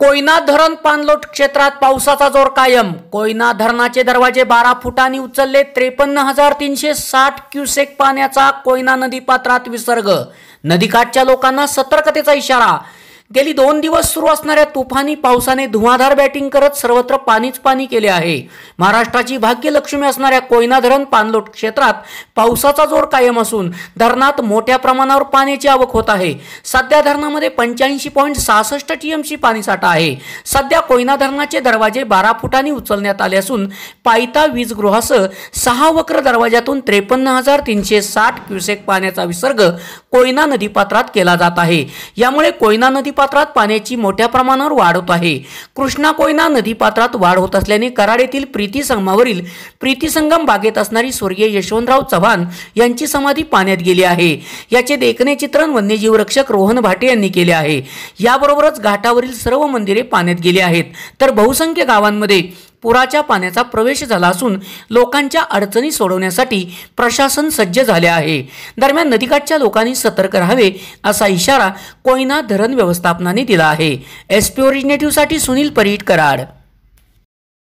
कोयना धरण पानलोट क्षेत्रात पावसाचा जोर कायम कोयना धरणाचे दरवाजे बारा फुटांनी उचलले त्रेपन्न हजार तीनशे साठ क्युसेक पाण्याचा कोयना नदी पात्रात विसर्ग नदीकाठच्या लोकांना सतर्कतेचा इशारा गेली दोन दिवस सुरू असणाऱ्या तुफानी पावसाने धुवाधार बॅटिंग करत सर्वत्र पाणीच पाणी केले आहे महाराष्ट्राची भाग्यलक्ष्मी असणाऱ्या कोयना धरण पानलोट क्षेत्रात पावसाचा जोर कायम असून धरणात मोठ्या प्रमाणावर पाण्याची आवक होत आहे सध्या धरणामध्ये पंच्याऐंशी पॉईंट सहासष्ट टी पाणी पाणीसाठा आहे सध्या कोयना धरणाचे दरवाजे बारा फुटांनी उचलण्यात आले असून पायता वीजगृहासह सहा वक्र दरवाज्यातून त्रेपन्न हजार तीनशे साठ क्युसेक पाण्याचा विसर्ग कोयना नदीपात्रात केला जात आहे यामुळे कोयना नदी नदीपात्रात पाण्याची मोठ्या प्रमाणावर वाढ होत आहे कृष्णा कोयना नदीपात्रात वाढ होत असल्याने कराड येथील प्रीती संगमावरील प्रीती संगम बागेत असणारी स्वर्गीय यशवंतराव चव्हाण यांची समाधी पाण्यात गेली आहे याचे देखणे चित्रण वन्यजीव रक्षक रोहन भाटे यांनी केले आहे याबरोबरच घाटावरील सर्व मंदिरे पाण्यात गेली आहेत तर बहुसंख्य गावांमध्ये पुराच्या पाण्याचा प्रवेश झाला असून लोकांच्या अडचणी सोडवण्यासाठी प्रशासन सज्ज झाले आहे दरम्यान नदीकाठच्या लोकांनी सतर्क राहावे असा इशारा कोयना धरण व्यवस्थापनाने दिला आहे एसपी ओरिजिनेटिव्हसाठी सुनील परीट कराड